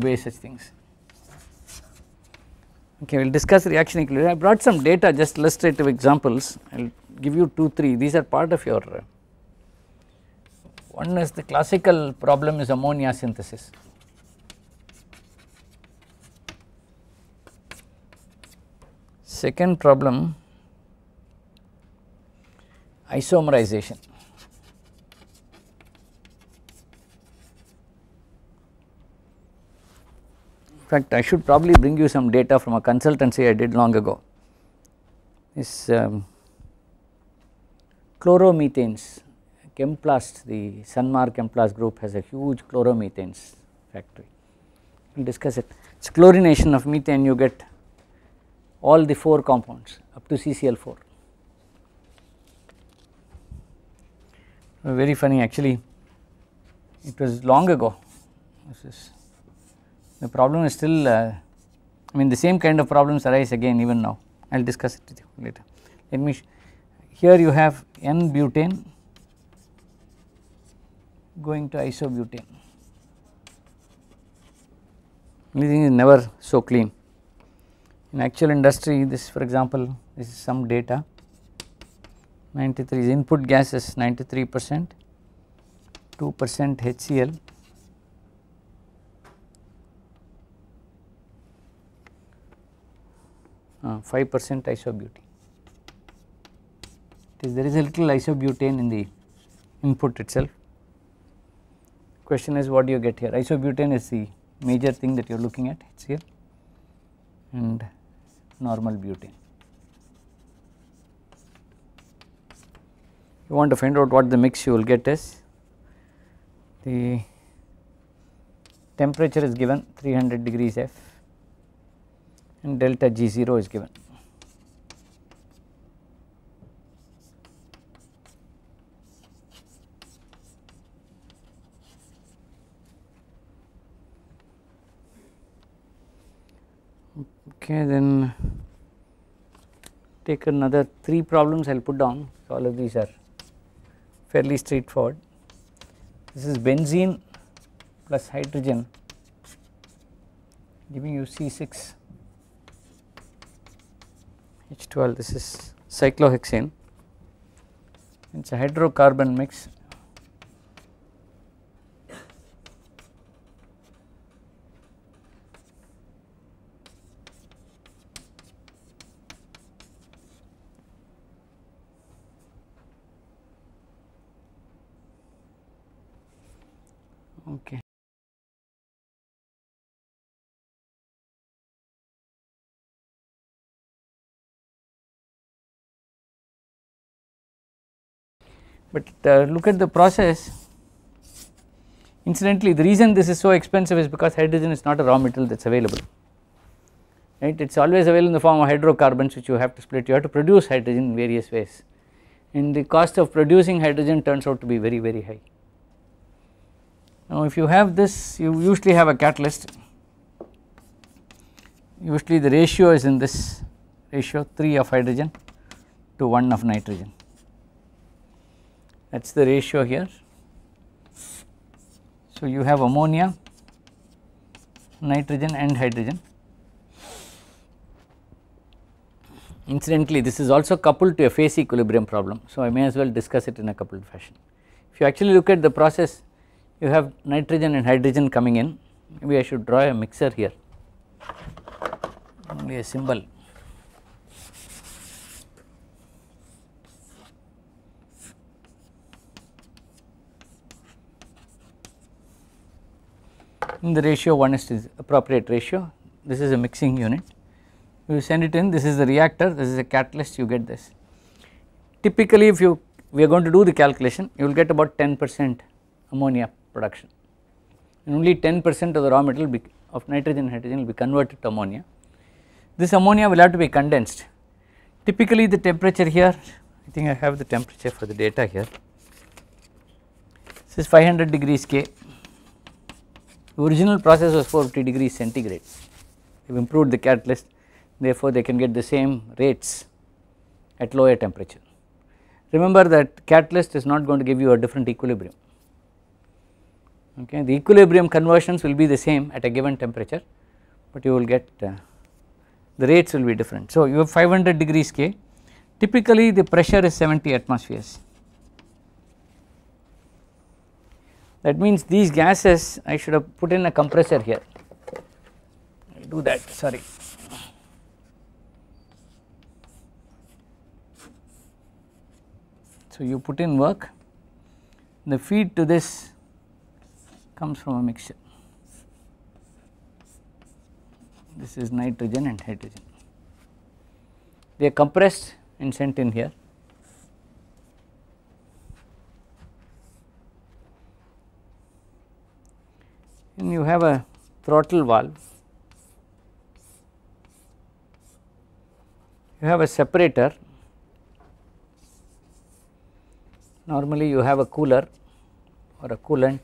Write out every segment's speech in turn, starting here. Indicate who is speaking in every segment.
Speaker 1: obey such things. Okay, we will discuss reaction equilibrium. I brought some data just illustrative examples. I will give you 2, 3. These are part of your. one is the classical problem is ammonia synthesis. Second problem isomerization. fact, I should probably bring you some data from a consultancy I did long ago. This um, chloromethanes, Chemplast, the Sunmar Chemplast group has a huge chloromethanes factory. We will discuss it. It is chlorination of methane, you get all the 4 compounds up to CCl4. Very funny actually, it was long ago. This is the problem is still uh, I mean the same kind of problems arise again even now I will discuss it with you later. Let me here you have n butane going to isobutane anything is never so clean. In actual industry this for example this is some data 93 is input gases 93 percent 2 percent HCl 5 percent isobutene. there is a little isobutane in the input itself. Question is what do you get here? Isobutane is the major thing that you are looking at, it is here and normal butane. You want to find out what the mix you will get is the temperature is given 300 degrees F and delta G 0 is given. Okay, then take another 3 problems I will put down, so all of these are fairly straightforward. This is benzene plus hydrogen giving you C 6 H12 this is cyclohexane it is a hydrocarbon mix but uh, look at the process. Incidentally, the reason this is so expensive is because hydrogen is not a raw metal that is available, right. It is always available in the form of hydrocarbons which you have to split, you have to produce hydrogen in various ways and the cost of producing hydrogen turns out to be very, very high. Now, if you have this, you usually have a catalyst, usually the ratio is in this ratio 3 of hydrogen to 1 of nitrogen that is the ratio here. So, you have ammonia, nitrogen and hydrogen. Incidentally, this is also coupled to a phase equilibrium problem. So, I may as well discuss it in a coupled fashion. If you actually look at the process, you have nitrogen and hydrogen coming in, maybe I should draw a mixer here, only a symbol. in the ratio 1 is to appropriate ratio this is a mixing unit you send it in this is the reactor this is a catalyst you get this. Typically if you we are going to do the calculation you will get about 10 percent ammonia production and only 10 percent of the raw material be, of nitrogen and hydrogen will be converted to ammonia. This ammonia will have to be condensed typically the temperature here I think I have the temperature for the data here this is 500 degrees K original process was 450 degrees centigrade. They have improved the catalyst therefore, they can get the same rates at lower temperature. Remember that catalyst is not going to give you a different equilibrium. Okay. The equilibrium conversions will be the same at a given temperature, but you will get uh, the rates will be different. So, you have 500 degrees K typically the pressure is 70 atmospheres That means these gases I should have put in a compressor here, I do that sorry. So, you put in work the feed to this comes from a mixture this is nitrogen and hydrogen they are compressed and sent in here and you have a throttle valve, you have a separator, normally you have a cooler or a coolant,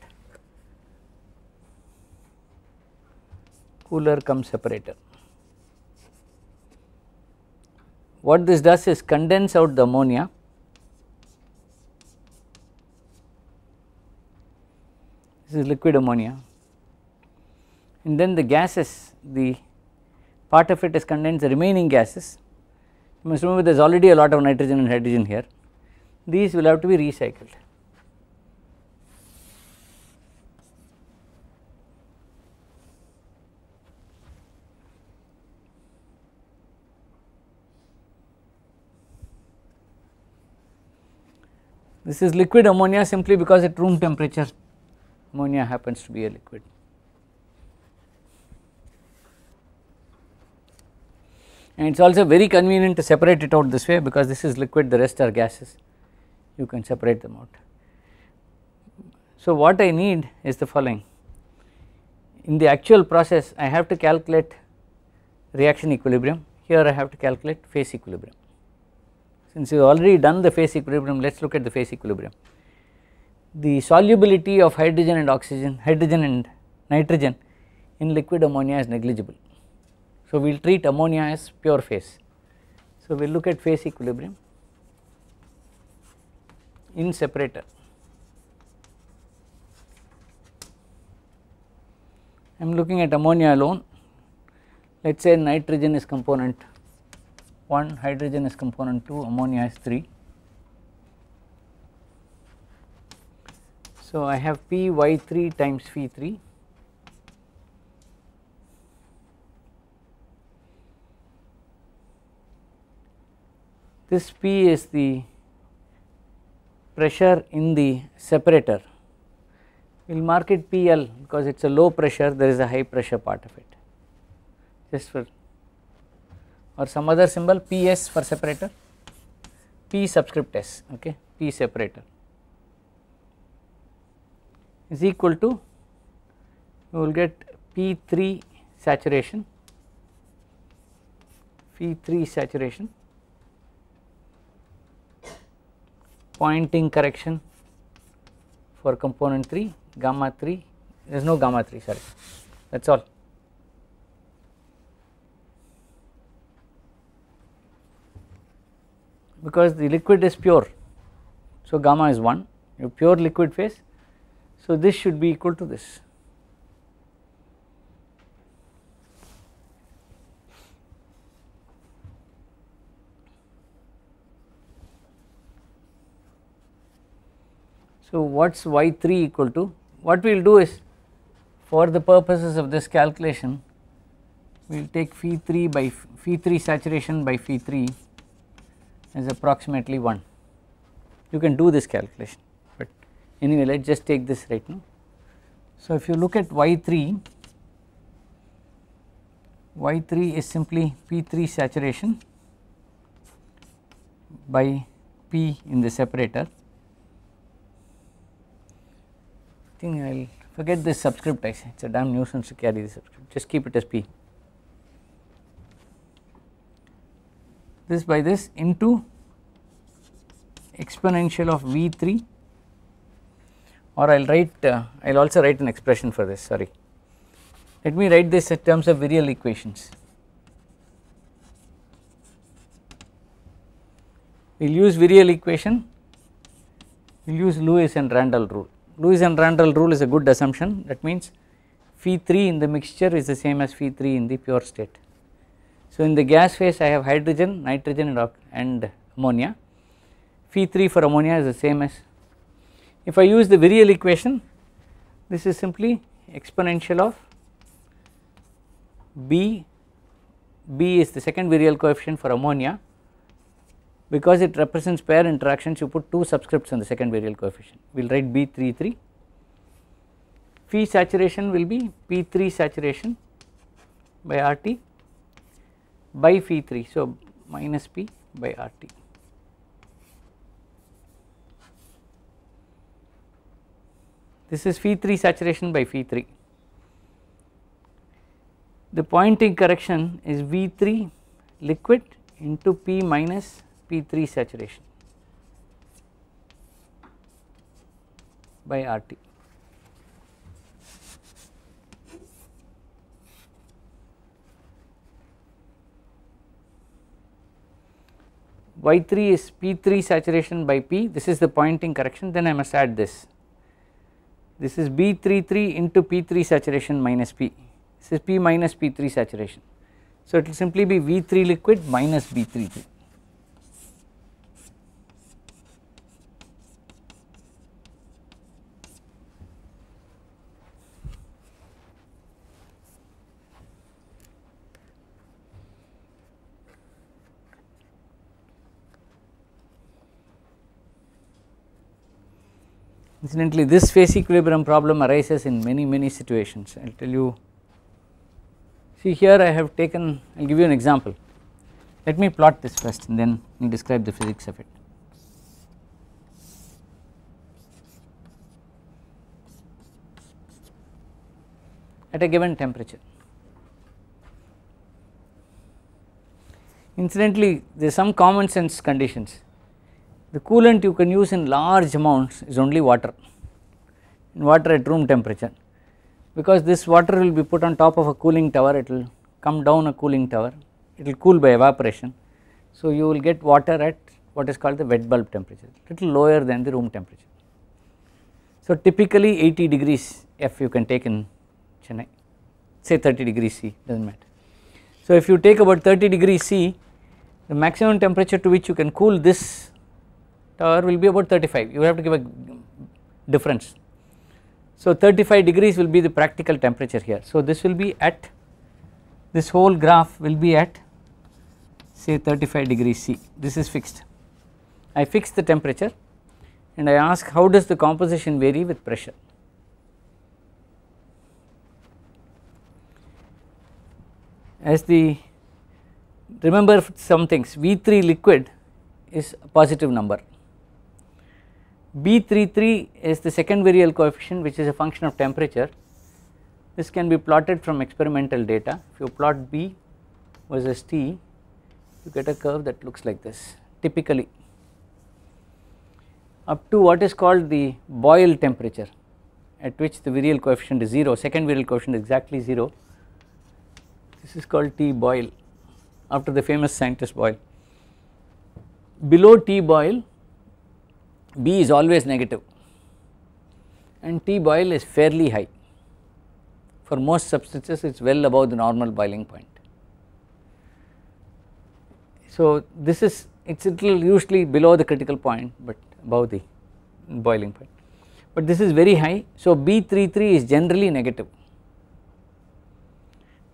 Speaker 1: cooler comes separator. What this does is condense out the ammonia this is liquid ammonia and then the gases the part of it is condensed the remaining gases you must remember there is already a lot of nitrogen and hydrogen here these will have to be recycled. This is liquid ammonia simply because at room temperature ammonia happens to be a liquid. and it is also very convenient to separate it out this way because this is liquid the rest are gases you can separate them out. So, what I need is the following in the actual process I have to calculate reaction equilibrium here I have to calculate phase equilibrium since you have already done the phase equilibrium let us look at the phase equilibrium. The solubility of hydrogen and oxygen hydrogen and nitrogen in liquid ammonia is negligible so, we will treat ammonia as pure phase. So, we will look at phase equilibrium in separator. I am looking at ammonia alone, let us say nitrogen is component 1, hydrogen is component 2, ammonia is 3. So, I have P Y 3 times V 3 This P is the pressure in the separator. We will mark it PL because it is a low pressure, there is a high pressure part of it just for or some other symbol PS for separator, P subscript S, okay, P separator is equal to we will get P3 saturation, P3 saturation pointing correction for component 3 gamma 3 there is no gamma 3 sorry that is all. Because the liquid is pure so gamma is 1 your pure liquid phase so this should be equal to this So, what is y3 equal to? What we will do is for the purposes of this calculation, we will take phi 3 by phi 3 saturation by phi 3 is approximately 1. You can do this calculation, but anyway, let us just take this right now. So, if you look at y3, y3 is simply p3 saturation by p in the separator think I will forget this subscript I say it is a damn nuisance to carry this subscript just keep it as P. This by this into exponential of V3 or I will write uh, I will also write an expression for this sorry let me write this in terms of virial equations. We will use virial equation, we will use Lewis and Randall rule. Lewis and Randall rule is a good assumption that means phi 3 in the mixture is the same as phi 3 in the pure state. So, in the gas phase I have hydrogen, nitrogen and, and ammonia, phi 3 for ammonia is the same as if I use the Virial equation this is simply exponential of B, B is the second Virial coefficient for ammonia because it represents pair interactions you put 2 subscripts on the second variable coefficient we will write B33 phi saturation will be P3 saturation by RT by phi 3 so minus P by RT. This is phi 3 saturation by phi 3. The pointing correction is V3 liquid into P minus P3 saturation by RT. Y3 is P3 saturation by P this is the pointing correction then I must add this. This is B33 into P3 saturation minus P this is P minus P3 saturation. So, it will simply be V3 liquid minus B33. Incidentally, this phase equilibrium problem arises in many, many situations. I will tell you, see here I have taken, I will give you an example. Let me plot this first and then we will describe the physics of it. At a given temperature. Incidentally, there is some common sense conditions the coolant you can use in large amounts is only water, in water at room temperature because this water will be put on top of a cooling tower, it will come down a cooling tower, it will cool by evaporation. So, you will get water at what is called the wet bulb temperature, little lower than the room temperature. So, typically 80 degrees F you can take in Chennai, say 30 degrees C does not matter. So, if you take about 30 degrees C, the maximum temperature to which you can cool this tower will be about 35 you have to give a difference. So 35 degrees will be the practical temperature here so this will be at this whole graph will be at say 35 degrees C this is fixed. I fix the temperature and I ask how does the composition vary with pressure. As the remember some things V3 liquid is a positive number B33 is the second virial coefficient which is a function of temperature. This can be plotted from experimental data. If you plot B versus T, you get a curve that looks like this typically up to what is called the boil temperature at which the virial coefficient is 0, second virial coefficient is exactly 0. This is called T boil after the famous scientist Boyle. Below T boil B is always negative and T boil is fairly high. For most substances it is well above the normal boiling point. So, this is it is usually below the critical point, but above the boiling point, but this is very high. So, B33 is generally negative.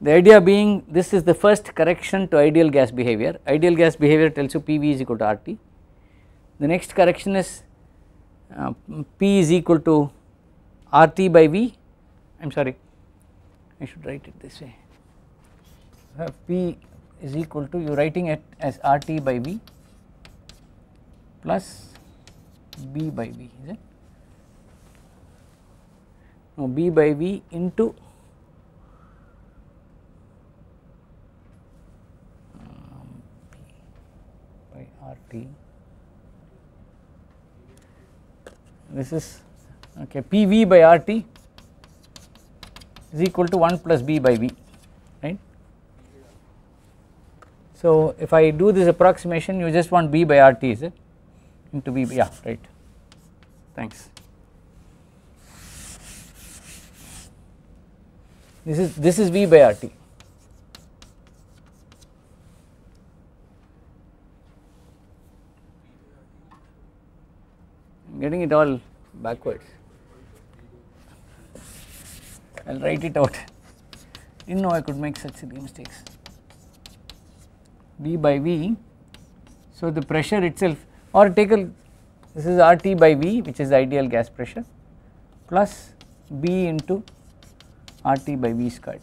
Speaker 1: The idea being this is the first correction to ideal gas behavior, ideal gas behavior tells you PV is equal to RT. The next correction is P is equal to RT by V I am sorry I should write it this way P is equal to you writing it as RT by V plus B by V is it now B by V into um, P by RT this is okay PV by RT is equal to 1 plus B by V right. So if I do this approximation you just want B by RT is it into V, yeah right thanks. This is this is V by RT getting it all backwards. I will write it out. Didn't know I could make such silly mistakes. V by V. So, the pressure itself or take a this is RT by V which is ideal gas pressure plus B into RT by V squared.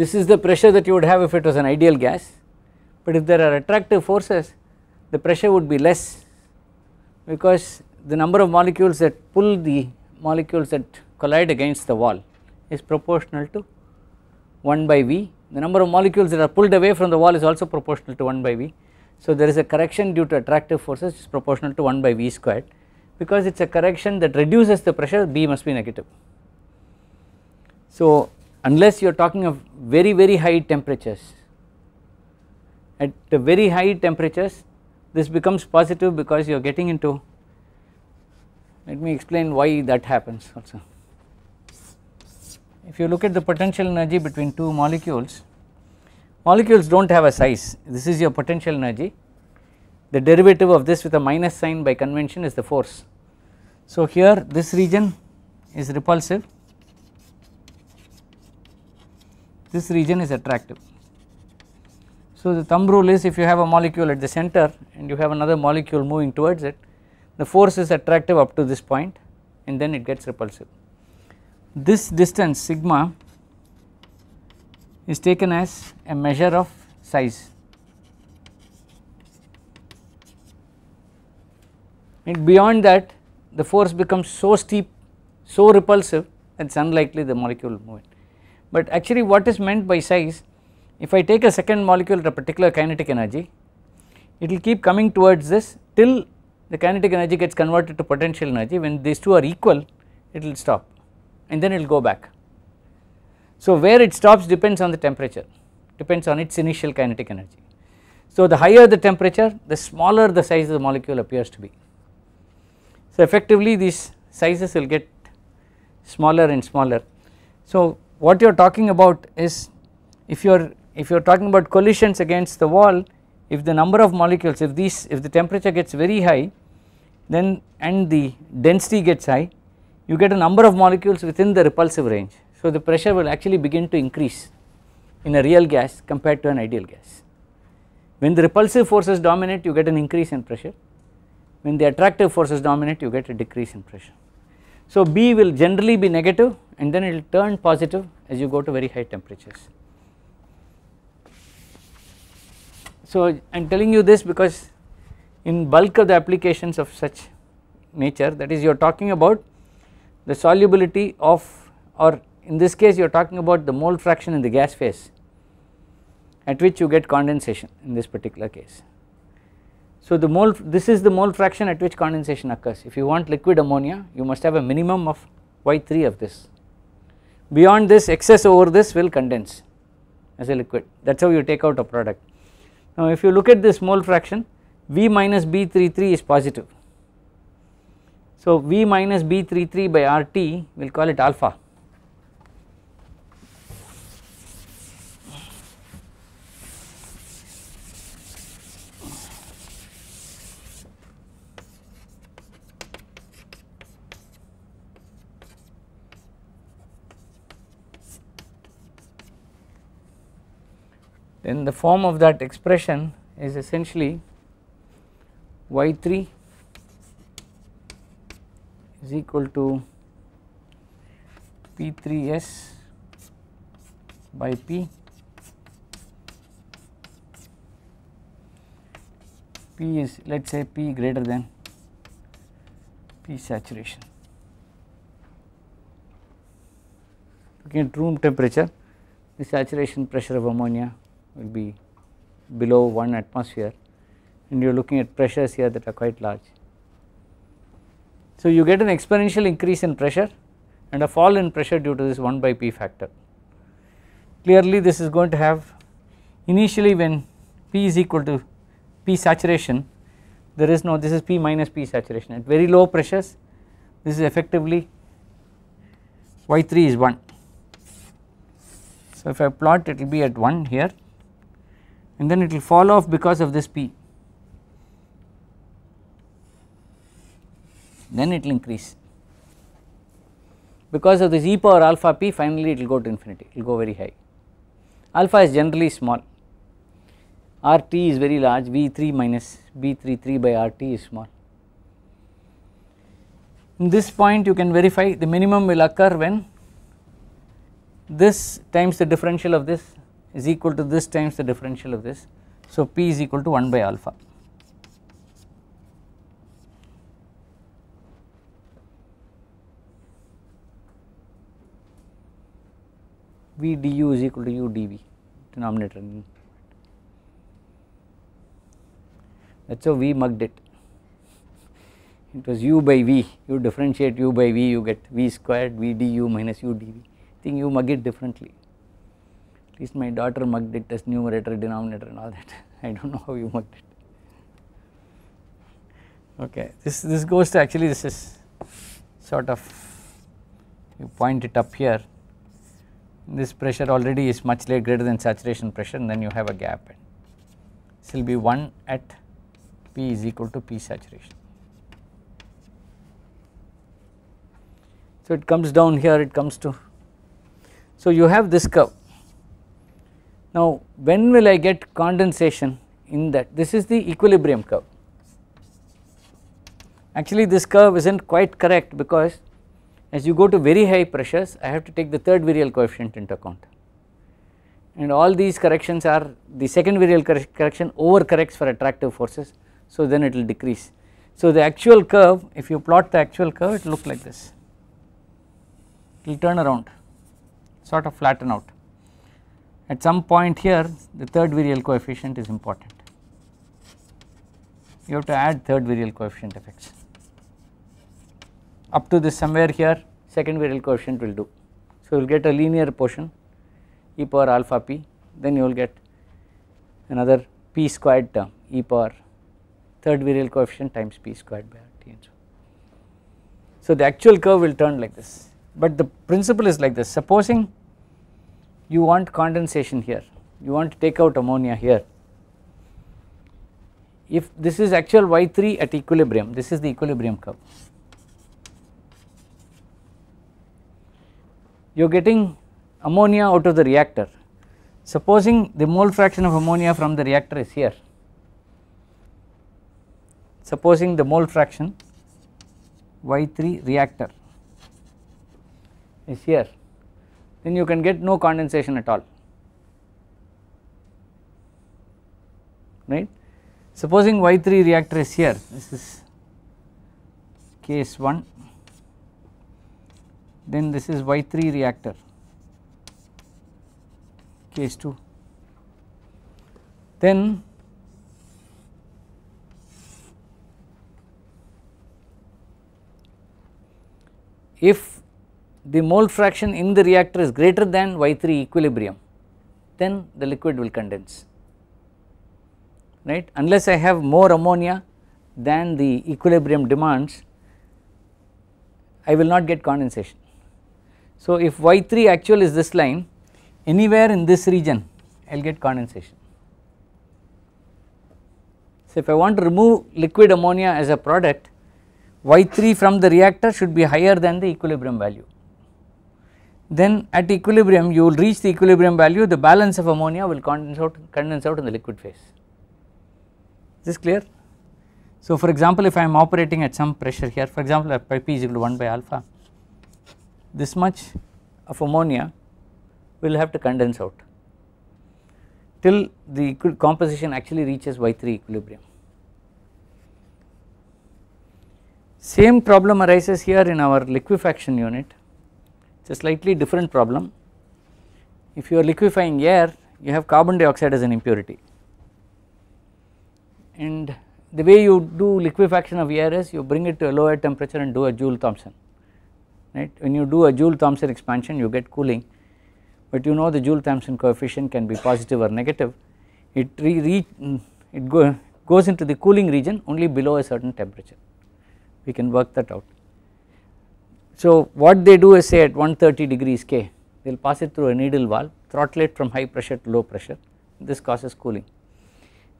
Speaker 1: This is the pressure that you would have if it was an ideal gas, but if there are attractive forces, the pressure would be less because the number of molecules that pull the molecules that collide against the wall is proportional to 1 by V. The number of molecules that are pulled away from the wall is also proportional to 1 by V. So, there is a correction due to attractive forces is proportional to 1 by V squared because it is a correction that reduces the pressure B must be negative. So, unless you are talking of very very high temperatures. At very high temperatures this becomes positive because you are getting into let me explain why that happens also. If you look at the potential energy between two molecules, molecules do not have a size this is your potential energy the derivative of this with a minus sign by convention is the force. So here this region is repulsive this region is attractive. So, the thumb rule is if you have a molecule at the center and you have another molecule moving towards it, the force is attractive up to this point and then it gets repulsive. This distance sigma is taken as a measure of size. And beyond that the force becomes so steep, so repulsive that it is unlikely the molecule will move it. But actually what is meant by size, if I take a second molecule at a particular kinetic energy, it will keep coming towards this till the kinetic energy gets converted to potential energy when these two are equal it will stop and then it will go back. So, where it stops depends on the temperature depends on its initial kinetic energy. So, the higher the temperature the smaller the size of the molecule appears to be. So, effectively these sizes will get smaller and smaller. So, what you are talking about is if you are if you are talking about collisions against the wall if the number of molecules if these if the temperature gets very high then and the density gets high you get a number of molecules within the repulsive range. So, the pressure will actually begin to increase in a real gas compared to an ideal gas. When the repulsive forces dominate you get an increase in pressure, when the attractive forces dominate you get a decrease in pressure. So, B will generally be negative and then it will turn positive as you go to very high temperatures. So I am telling you this because in bulk of the applications of such nature that is you are talking about the solubility of or in this case you are talking about the mole fraction in the gas phase at which you get condensation in this particular case. So the mole this is the mole fraction at which condensation occurs if you want liquid ammonia you must have a minimum of Y3 of this beyond this excess over this will condense as a liquid that is how you take out a product. Now if you look at this mole fraction V minus B33 is positive. So V minus B33 by RT we will call it alpha then the form of that expression is essentially y3 is equal to p3s by p p is let us say p greater than p saturation looking at room temperature the saturation pressure of ammonia will be below 1 atmosphere and you are looking at pressures here that are quite large. So, you get an exponential increase in pressure and a fall in pressure due to this 1 by p factor. Clearly this is going to have initially when p is equal to p saturation there is no this is p minus p saturation at very low pressures this is effectively y 3 is 1. So, if I plot it will be at 1 here and then it will fall off because of this p then it will increase because of this e power alpha p finally it will go to infinity it will go very high alpha is generally small r t is very large v 3 minus b 3 3 by r t is small. In this point you can verify the minimum will occur when this times the differential of this is equal to this times the differential of this. So, P is equal to 1 by alpha. V du is equal to u dv denominator. That is how we mugged it. It was u by v, you differentiate u by v, you get v squared v du minus u dv. think you mug it differently. At least my daughter mugged it as numerator, denominator and all that. I do not know how you mugged it. Okay, this, this goes to actually this is sort of you point it up here this pressure already is much greater than saturation pressure and then you have a gap and this will be 1 at P is equal to P saturation. So, it comes down here it comes to. So, you have this curve now, when will I get condensation in that? This is the equilibrium curve. Actually, this curve is not quite correct because as you go to very high pressures, I have to take the third virial coefficient into account and all these corrections are the second virial correction over corrects for attractive forces. So, then it will decrease. So, the actual curve if you plot the actual curve it looks look like this, it will turn around sort of flatten out at some point here the third virial coefficient is important. You have to add third virial coefficient effects. Up to this somewhere here second virial coefficient will do. So, you will get a linear portion e power alpha p then you will get another p squared term e power third virial coefficient times p squared by t and so So, the actual curve will turn like this, but the principle is like this supposing you want condensation here, you want to take out ammonia here. If this is actual Y3 at equilibrium, this is the equilibrium curve. You are getting ammonia out of the reactor. Supposing the mole fraction of ammonia from the reactor is here, supposing the mole fraction Y3 reactor is here then you can get no condensation at all right. Supposing Y3 reactor is here this is case 1 then this is Y3 reactor case 2 then if the mole fraction in the reactor is greater than Y3 equilibrium, then the liquid will condense, right. Unless I have more ammonia than the equilibrium demands, I will not get condensation. So, if Y3 actual is this line, anywhere in this region I will get condensation. So, if I want to remove liquid ammonia as a product, Y3 from the reactor should be higher than the equilibrium value then at equilibrium you will reach the equilibrium value the balance of ammonia will condense out condense out in the liquid phase is this clear so for example if i am operating at some pressure here for example at pi p is equal to 1 by alpha this much of ammonia will have to condense out till the composition actually reaches y3 equilibrium same problem arises here in our liquefaction unit it is a slightly different problem. If you are liquefying air, you have carbon dioxide as an impurity and the way you do liquefaction of air is you bring it to a lower temperature and do a Joule Thomson right. When you do a Joule Thomson expansion you get cooling but you know the Joule Thomson coefficient can be positive or negative it re, mm, it go, goes into the cooling region only below a certain temperature we can work that out. So, what they do is say at 130 degrees K they will pass it through a needle valve throttle it from high pressure to low pressure this causes cooling.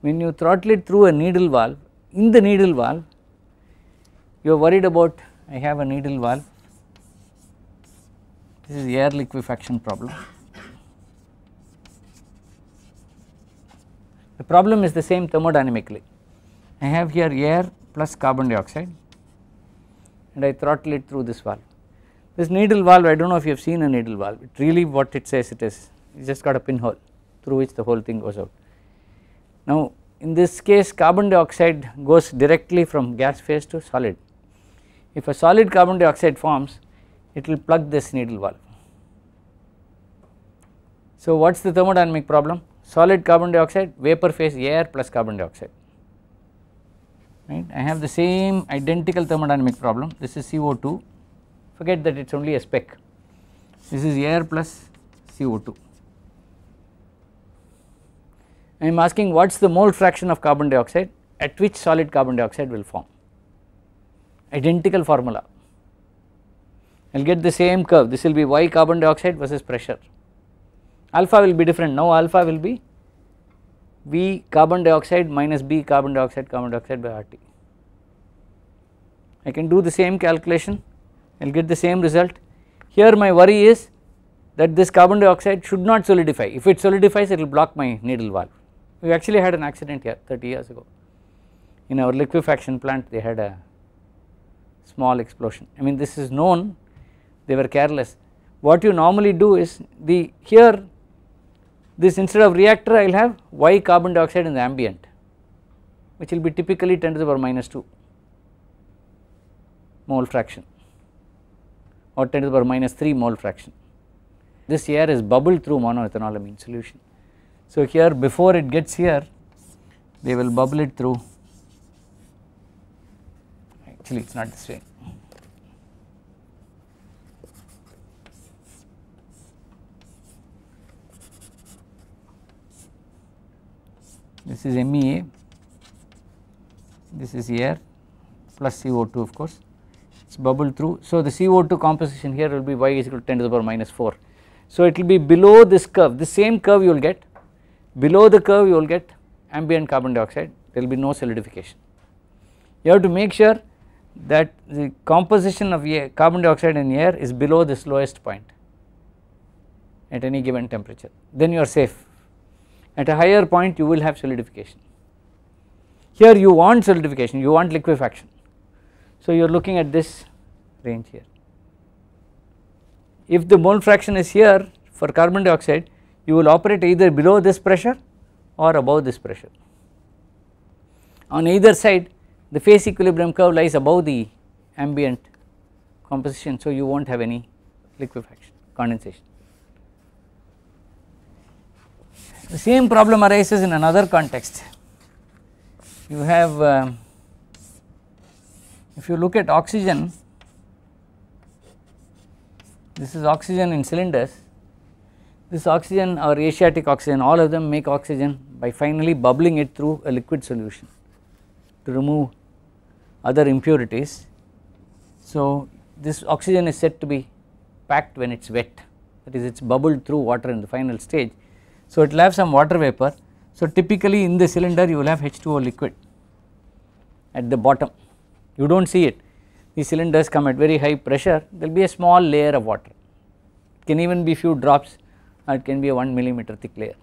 Speaker 1: When you throttle it through a needle valve in the needle valve you are worried about I have a needle valve this is air liquefaction problem. The problem is the same thermodynamically I have here air plus carbon dioxide and I throttle it through this valve. This needle valve I do not know if you have seen a needle valve it really what it says it is it just got a pinhole through which the whole thing goes out. Now in this case carbon dioxide goes directly from gas phase to solid. If a solid carbon dioxide forms it will plug this needle valve. So what is the thermodynamic problem? Solid carbon dioxide vapor phase air plus carbon dioxide right. I have the same identical thermodynamic problem this is CO2 forget that it is only a spec. this is air plus CO2. I am asking what is the mole fraction of carbon dioxide at which solid carbon dioxide will form identical formula I will get the same curve this will be y carbon dioxide versus pressure alpha will be different now alpha will be V carbon dioxide minus B carbon dioxide carbon dioxide by RT. I can do the same calculation I will get the same result. Here my worry is that this carbon dioxide should not solidify if it solidifies it will block my needle valve. We actually had an accident here 30 years ago in our liquefaction plant they had a small explosion I mean this is known they were careless. What you normally do is the here this instead of reactor I will have Y carbon dioxide in the ambient which will be typically 10 to the power minus 2 mole fraction or 10 to the power minus 3 mole fraction. This air is bubbled through monoethanolamine solution. So, here before it gets here they will bubble it through actually it is not this way this is MEA, this is air plus CO2 of course, it is bubbled through. So, the CO2 composition here will be y is equal to 10 to the power minus 4. So, it will be below this curve, the same curve you will get, below the curve you will get ambient carbon dioxide, there will be no solidification. You have to make sure that the composition of air, carbon dioxide in air is below this lowest point at any given temperature, then you are safe at a higher point you will have solidification. Here you want solidification, you want liquefaction. So you are looking at this range here. If the mole fraction is here for carbon dioxide, you will operate either below this pressure or above this pressure. On either side, the phase equilibrium curve lies above the ambient composition, so you will not have any liquefaction condensation. The same problem arises in another context. You have, uh, if you look at oxygen, this is oxygen in cylinders, this oxygen or Asiatic oxygen, all of them make oxygen by finally bubbling it through a liquid solution to remove other impurities. So, this oxygen is said to be packed when it is wet that is it is bubbled through water in the final stage so, it will have some water vapor. So, typically in the cylinder you will have H2O liquid at the bottom, you do not see it. The cylinders come at very high pressure, there will be a small layer of water, it can even be few drops or it can be a 1 millimeter thick layer.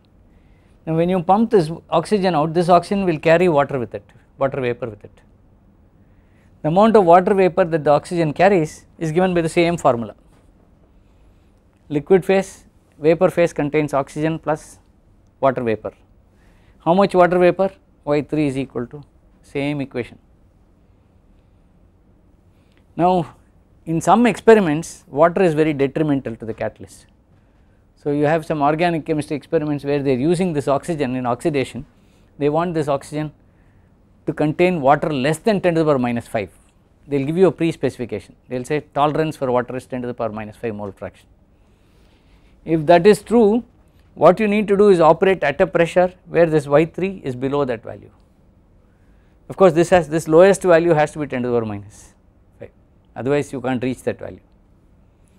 Speaker 1: Now, when you pump this oxygen out, this oxygen will carry water with it, water vapor with it. The amount of water vapor that the oxygen carries is given by the same formula liquid phase vapor phase contains oxygen plus water vapor. How much water vapor? Y3 is equal to same equation. Now in some experiments water is very detrimental to the catalyst. So you have some organic chemistry experiments where they are using this oxygen in oxidation, they want this oxygen to contain water less than 10 to the power minus 5. They will give you a pre-specification, they will say tolerance for water is 10 to the power minus 5 mole fraction. If that is true what you need to do is operate at a pressure where this Y3 is below that value. Of course this has this lowest value has to be 10 to the power minus 5 otherwise you can't reach that value.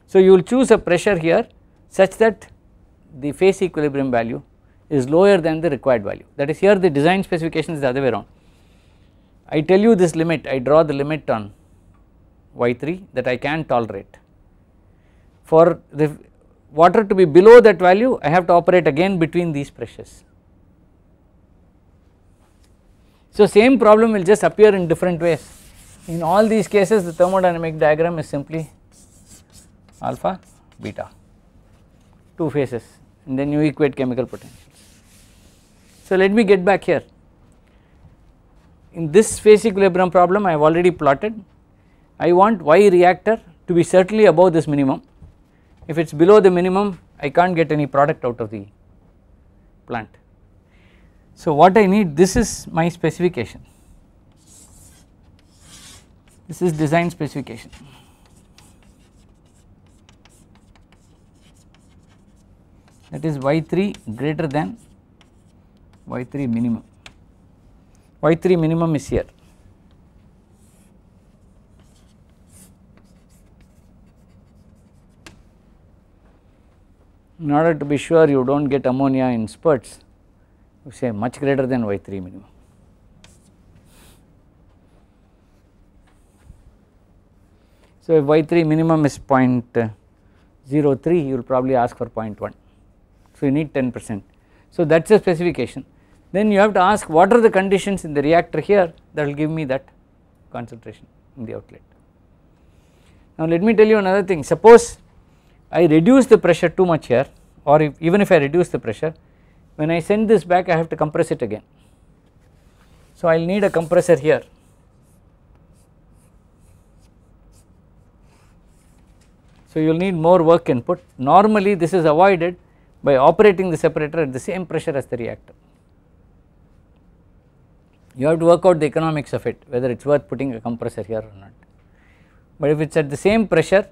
Speaker 1: So you will choose a pressure here such that the phase equilibrium value is lower than the required value that is here the design specification is the other way around. I tell you this limit I draw the limit on Y3 that I can tolerate for the water to be below that value I have to operate again between these pressures. So same problem will just appear in different ways in all these cases the thermodynamic diagram is simply alpha beta two phases and then you equate chemical potentials. So let me get back here in this phase equilibrium problem I have already plotted I want y reactor to be certainly above this minimum if it is below the minimum I can't get any product out of the plant. So what I need this is my specification this is design specification. That is Y3 greater than Y3 minimum. Y3 minimum is here. in order to be sure you do not get ammonia in spurts you say much greater than Y3 minimum. So, if Y3 minimum is uh, 0.03 you will probably ask for 0.1. So, you need 10 percent. So, that is a specification then you have to ask what are the conditions in the reactor here that will give me that concentration in the outlet. Now, let me tell you another thing suppose I reduce the pressure too much here or if, even if I reduce the pressure when I send this back I have to compress it again. So I will need a compressor here. So you will need more work input normally this is avoided by operating the separator at the same pressure as the reactor. You have to work out the economics of it whether it is worth putting a compressor here or not but if it is at the same pressure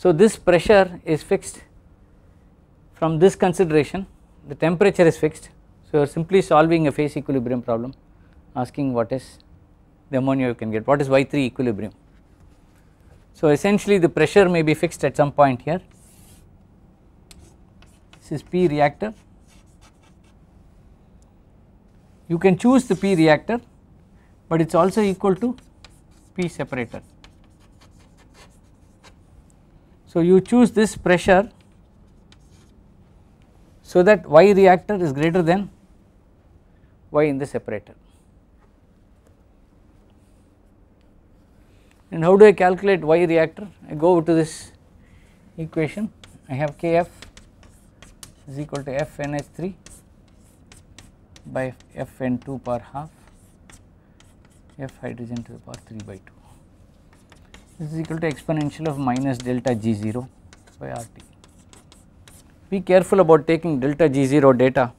Speaker 1: so, this pressure is fixed from this consideration the temperature is fixed. So, you are simply solving a phase equilibrium problem asking what is the ammonia you can get what is Y3 equilibrium. So, essentially the pressure may be fixed at some point here this is P reactor you can choose the P reactor but it is also equal to P separator so, you choose this pressure so that Y reactor is greater than Y in the separator. And how do I calculate Y reactor? I go to this equation, I have Kf is equal to FnH3 by Fn2 power half F hydrogen to the power 3 by 2 this is equal to exponential of minus delta g0 by RT. Be careful about taking delta g0 data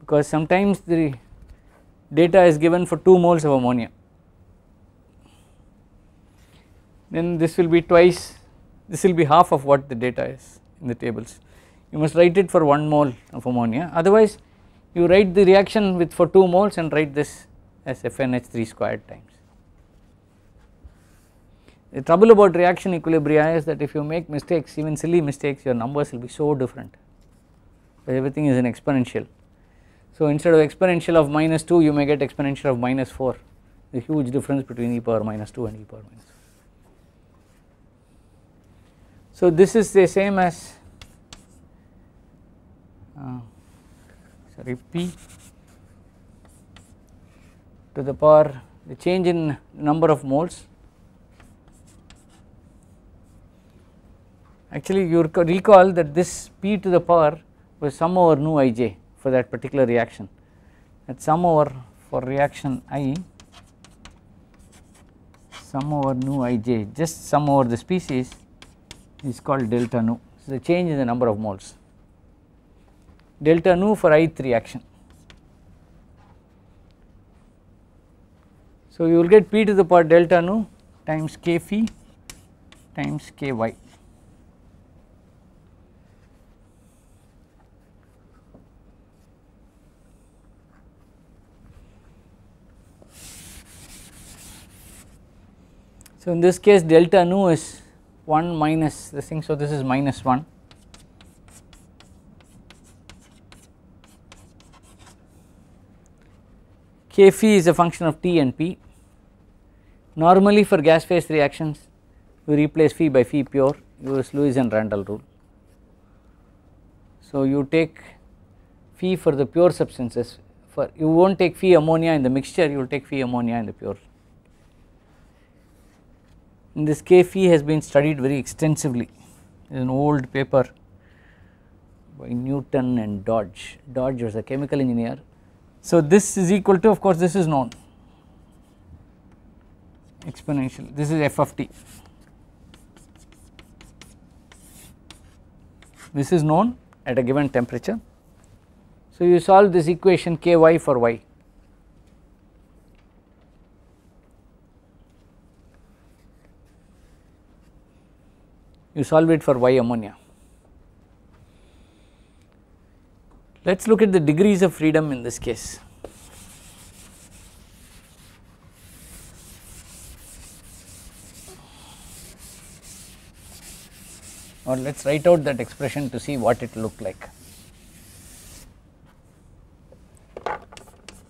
Speaker 1: because sometimes the data is given for 2 moles of ammonia. Then this will be twice, this will be half of what the data is in the tables. You must write it for 1 mole of ammonia, otherwise you write the reaction with for 2 moles and write this as FNH3 squared times. The trouble about reaction equilibria is that if you make mistakes even silly mistakes your numbers will be so different everything is an exponential. So, instead of exponential of minus 2 you may get exponential of minus 4 the huge difference between e power minus 2 and e power minus 4. So, this is the same as uh, sorry p to the power the change in number of moles Actually, you recall that this p to the power was sum over nu ij for that particular reaction that sum over for reaction i sum over nu ij just sum over the species is called delta nu. So, the change in the number of moles delta nu for ith reaction. So, you will get p to the power delta nu times k phi times k y. So, in this case delta nu is 1 minus this thing. So, this is minus 1 k phi is a function of T and P. Normally for gas phase reactions you replace phi by phi pure use Lewis and Randall rule. So, you take phi for the pure substances for you will not take phi ammonia in the mixture you will take phi ammonia in the pure and this K phi has been studied very extensively in an old paper by Newton and Dodge. Dodge was a chemical engineer. So, this is equal to of course, this is known exponential this is f of t. This is known at a given temperature. So, you solve this equation k y for y you solve it for Y ammonia. Let us look at the degrees of freedom in this case. or let us write out that expression to see what it looked like.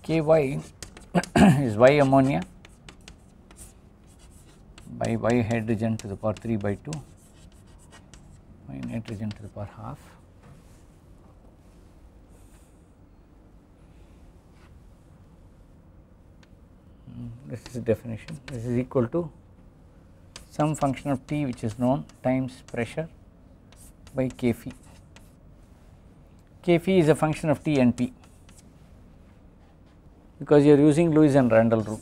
Speaker 1: Ky is y ammonia by y hydrogen to the power 3 by 2 nitrogen to the power half. Mm, this is the definition. This is equal to some function of T which is known times pressure by K phi. K phi is a function of T and P because you are using Lewis and Randall rule.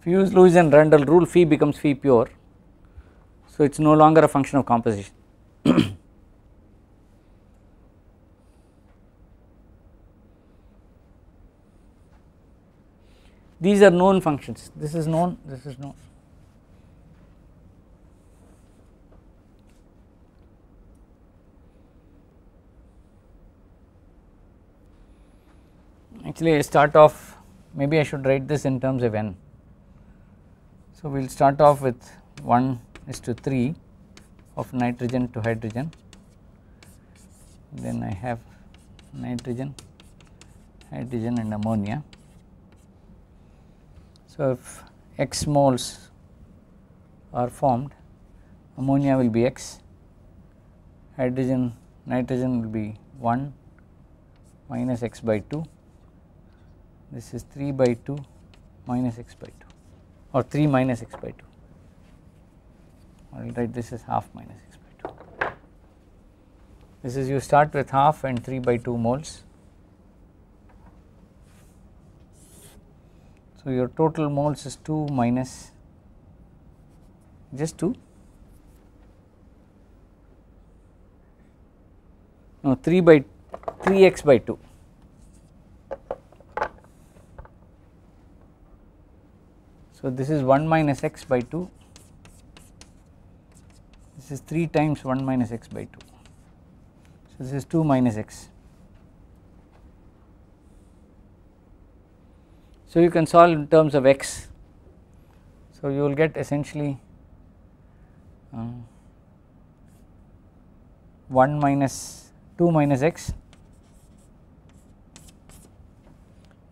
Speaker 1: If you use Lewis and Randall rule phi becomes phi pure so, it is no longer a function of composition. These are known functions, this is known, this is known. Actually, I start off maybe I should write this in terms of n. So, we will start off with 1 is to 3 of nitrogen to hydrogen then I have nitrogen, hydrogen and ammonia. So, if x moles are formed ammonia will be x, hydrogen nitrogen will be 1 minus x by 2 this is 3 by 2 minus x by 2 or 3 minus x by 2. I will write this is half minus 6 by 2. This is you start with half and 3 by 2 moles. So, your total moles is 2 minus just 2 no 3 by 3 x by 2. So, this is 1 minus x by 2 this is 3 times 1 minus x by 2. So, this is 2 minus x. So, you can solve in terms of x. So, you will get essentially um, 1 minus 2 minus x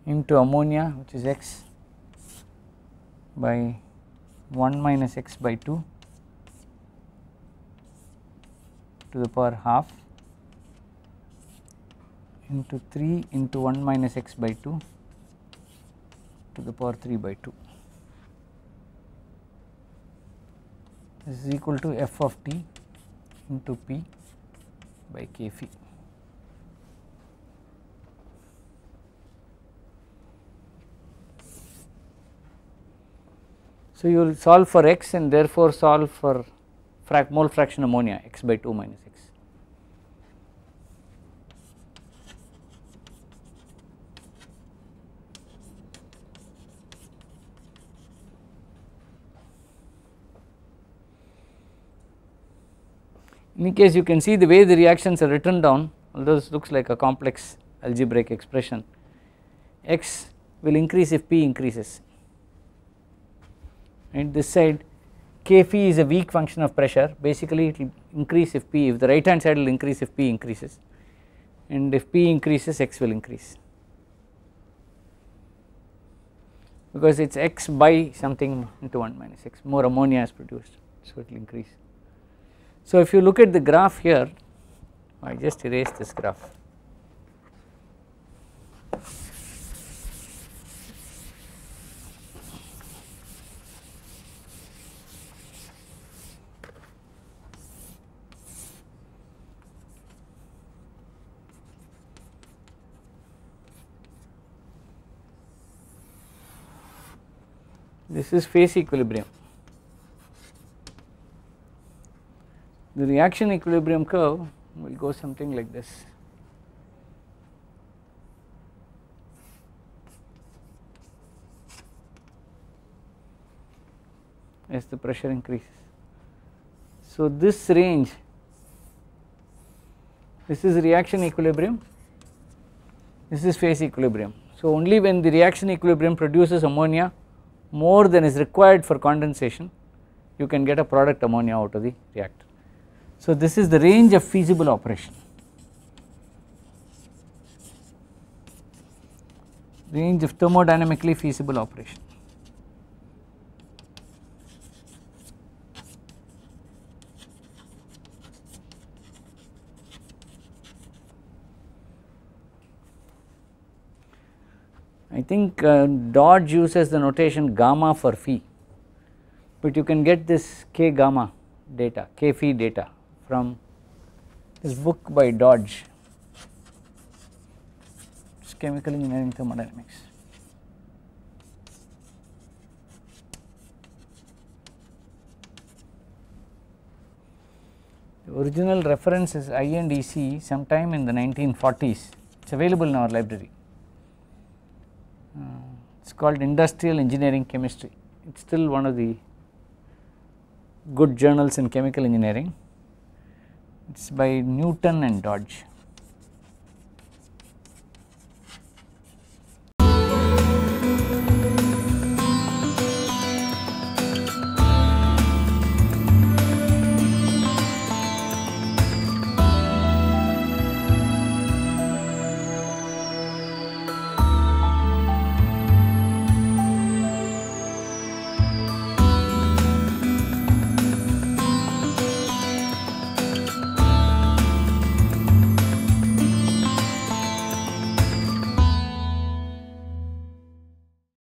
Speaker 1: into ammonia which is x by 1 minus x by 2 to the power half into 3 into 1 minus x by 2 to the power 3 by 2. This is equal to f of t into p by k phi. So, you will solve for x and therefore, solve for frac mole fraction ammonia x by 2 minus x. In case you can see the way the reactions are written down although this looks like a complex algebraic expression x will increase if p increases and this side Kphi is a weak function of pressure basically it will increase if P if the right hand side will increase if P increases and if P increases X will increase because it is X by something into 1 minus X more ammonia is produced so it will increase. So if you look at the graph here I just erase this graph this is phase equilibrium. The reaction equilibrium curve will go something like this. as the pressure increases. So, this range this is reaction equilibrium, this is phase equilibrium. So, only when the reaction equilibrium produces ammonia more than is required for condensation you can get a product ammonia out of the reactor. So, this is the range of feasible operation range of thermodynamically feasible operation. I think uh, Dodge uses the notation gamma for phi, but you can get this k gamma data, k phi data from this book by Dodge, it's Chemical Engineering Thermodynamics. The original reference is INDC sometime in the 1940s, it is available in our library called industrial engineering chemistry it is still one of the good journals in chemical engineering it is by Newton and Dodge